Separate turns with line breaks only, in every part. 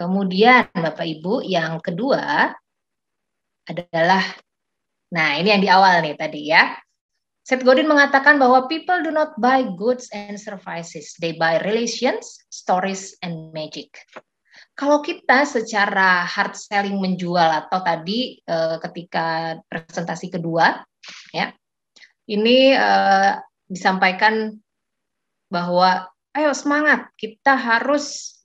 Kemudian Bapak Ibu yang kedua adalah nah ini yang di awal nih tadi ya. Seth Godin mengatakan bahwa people do not buy goods and services, they buy relations, stories and magic. Kalau kita secara hard selling menjual atau tadi e, ketika presentasi kedua ya. Ini e, disampaikan bahwa ayo semangat, kita harus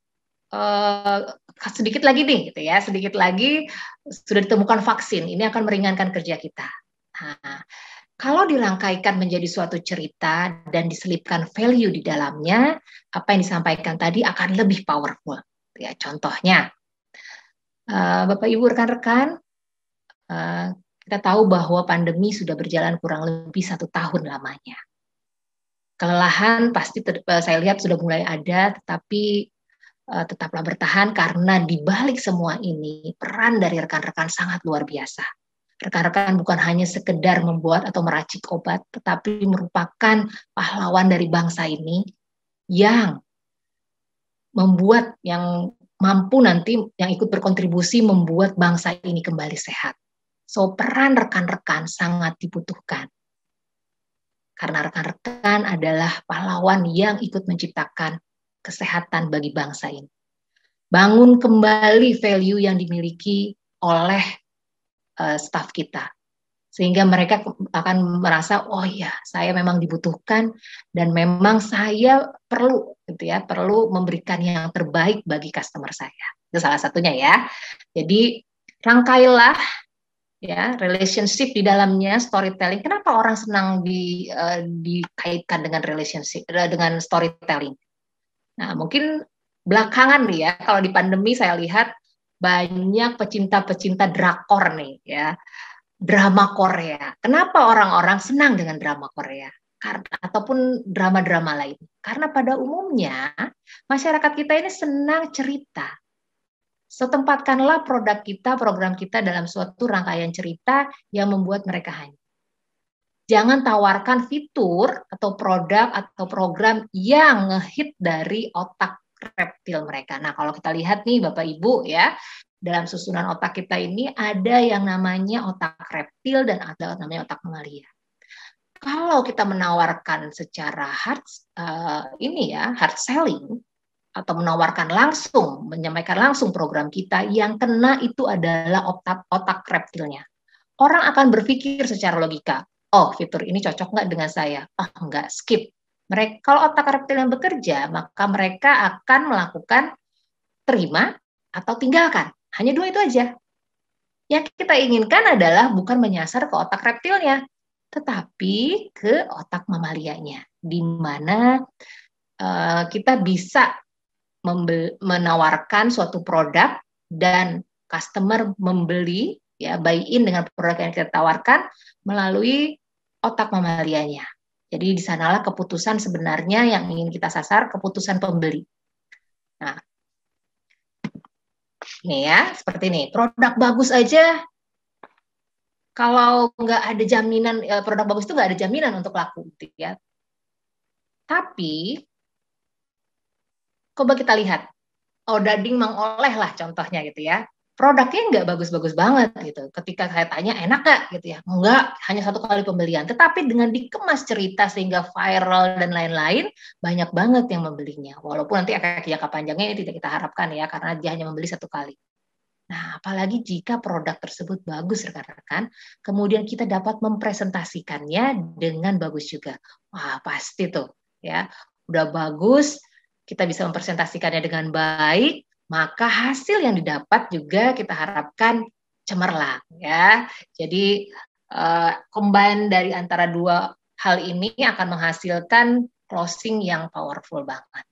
Uh, sedikit lagi nih gitu ya sedikit lagi sudah ditemukan vaksin ini akan meringankan kerja kita nah, kalau dirangkaikan menjadi suatu cerita dan diselipkan value di dalamnya apa yang disampaikan tadi akan lebih powerful ya contohnya uh, bapak ibu rekan-rekan uh, kita tahu bahwa pandemi sudah berjalan kurang lebih satu tahun lamanya kelelahan pasti saya lihat sudah mulai ada tetapi Eh, tetaplah bertahan karena di balik semua ini peran dari rekan-rekan sangat luar biasa. Rekan-rekan bukan hanya sekedar membuat atau meracik obat, tetapi merupakan pahlawan dari bangsa ini yang membuat yang mampu nanti yang ikut berkontribusi membuat bangsa ini kembali sehat. So peran rekan-rekan sangat dibutuhkan. Karena rekan-rekan adalah pahlawan yang ikut menciptakan kesehatan bagi bangsa ini. Bangun kembali value yang dimiliki oleh uh, eh, staf kita sehingga mereka akan merasa oh ya saya memang dibutuhkan dan memang saya perlu gitu ya perlu memberikan yang terbaik bagi customer saya itu salah satunya ya jadi rangkailah ya relationship di dalamnya storytelling kenapa orang senang di uh, dikaitkan dengan relationship eh, dengan storytelling Nah, mungkin belakangan nih ya, kalau di pandemi saya lihat banyak pecinta-pecinta drakor nih ya, drama Korea. Kenapa orang-orang senang dengan drama Korea? Karena, ataupun drama-drama lain. Karena pada umumnya masyarakat kita ini senang cerita, setempatkanlah produk kita, program kita dalam suatu rangkaian cerita yang membuat mereka hanya jangan tawarkan fitur atau produk atau program yang ngehit dari otak reptil mereka. Nah, kalau kita lihat nih Bapak Ibu ya, dalam susunan otak kita ini ada yang namanya otak reptil dan ada yang namanya otak mamalia. Kalau kita menawarkan secara hard uh, ini ya, hard selling atau menawarkan langsung, menyampaikan langsung program kita, yang kena itu adalah otak otak reptilnya orang akan berpikir secara logika oh fitur ini cocok nggak dengan saya, ah oh, nggak, skip. Mereka, kalau otak reptil yang bekerja, maka mereka akan melakukan terima atau tinggalkan. Hanya dua itu aja. Yang kita inginkan adalah bukan menyasar ke otak reptilnya, tetapi ke otak mamalianya, di mana uh, kita bisa menawarkan suatu produk dan customer membeli ya buy in dengan produk yang kita tawarkan melalui otak mamalianya. Jadi di sanalah keputusan sebenarnya yang ingin kita sasar, keputusan pembeli. Nah, ini ya, seperti ini. Produk bagus aja, kalau nggak ada jaminan, eh, produk bagus itu nggak ada jaminan untuk laku. Gitu ya. Tapi, coba kita lihat. Oh, dading mengoleh lah contohnya gitu ya produknya nggak bagus-bagus banget gitu. Ketika saya tanya enak nggak, gitu ya, nggak hanya satu kali pembelian. Tetapi dengan dikemas cerita sehingga viral dan lain-lain, banyak banget yang membelinya. Walaupun nanti efek jangka panjangnya tidak kita harapkan ya, karena dia hanya membeli satu kali. Nah, apalagi jika produk tersebut bagus rekan-rekan, kemudian kita dapat mempresentasikannya dengan bagus juga. Wah, pasti tuh ya, udah bagus, kita bisa mempresentasikannya dengan baik, maka hasil yang didapat juga kita harapkan cemerlang ya. Jadi uh, eh, combine dari antara dua hal ini akan menghasilkan closing yang powerful banget.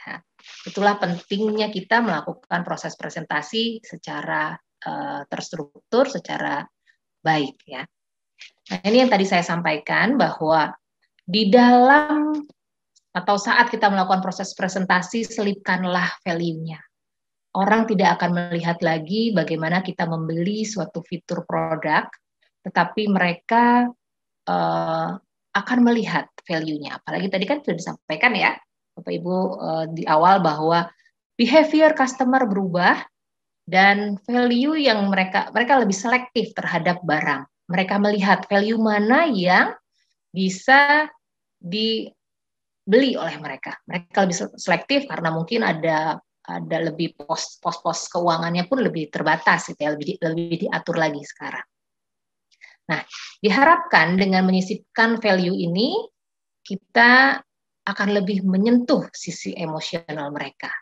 Ya. Itulah pentingnya kita melakukan proses presentasi secara uh, terstruktur, secara baik ya. Nah, ini yang tadi saya sampaikan bahwa di dalam atau saat kita melakukan proses presentasi selipkanlah value-nya orang tidak akan melihat lagi bagaimana kita membeli suatu fitur produk, tetapi mereka uh, akan melihat value-nya. Apalagi tadi kan sudah disampaikan ya, Bapak Ibu uh, di awal bahwa behavior customer berubah dan value yang mereka mereka lebih selektif terhadap barang. Mereka melihat value mana yang bisa dibeli oleh mereka. Mereka lebih selektif karena mungkin ada ada lebih pos-pos keuangannya pun lebih terbatas gitu ya, lebih, di, lebih diatur lagi sekarang. Nah, diharapkan dengan menyisipkan value ini kita akan lebih menyentuh sisi emosional mereka.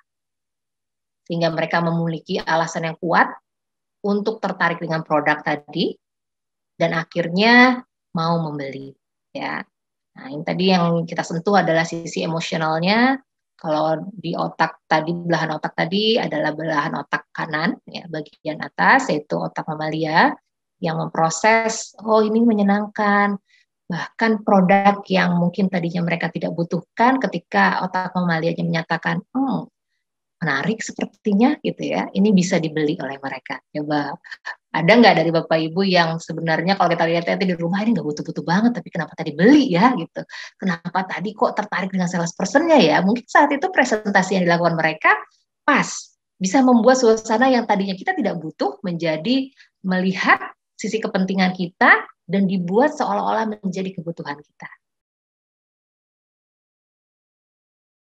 Sehingga mereka memiliki alasan yang kuat untuk tertarik dengan produk tadi dan akhirnya mau membeli ya. Nah, yang tadi yang kita sentuh adalah sisi emosionalnya, kalau di otak tadi belahan otak tadi adalah belahan otak kanan ya bagian atas yaitu otak mamalia yang memproses oh ini menyenangkan bahkan produk yang mungkin tadinya mereka tidak butuhkan ketika otak mamalianya menyatakan hmm menarik sepertinya gitu ya. Ini bisa dibeli oleh mereka. Coba ada nggak dari bapak ibu yang sebenarnya kalau kita lihat tadi di rumah ini nggak butuh-butuh banget, tapi kenapa tadi beli ya gitu? Kenapa tadi kok tertarik dengan sales personnya ya? Mungkin saat itu presentasi yang dilakukan mereka pas bisa membuat suasana yang tadinya kita tidak butuh menjadi melihat sisi kepentingan kita dan dibuat seolah-olah menjadi kebutuhan kita.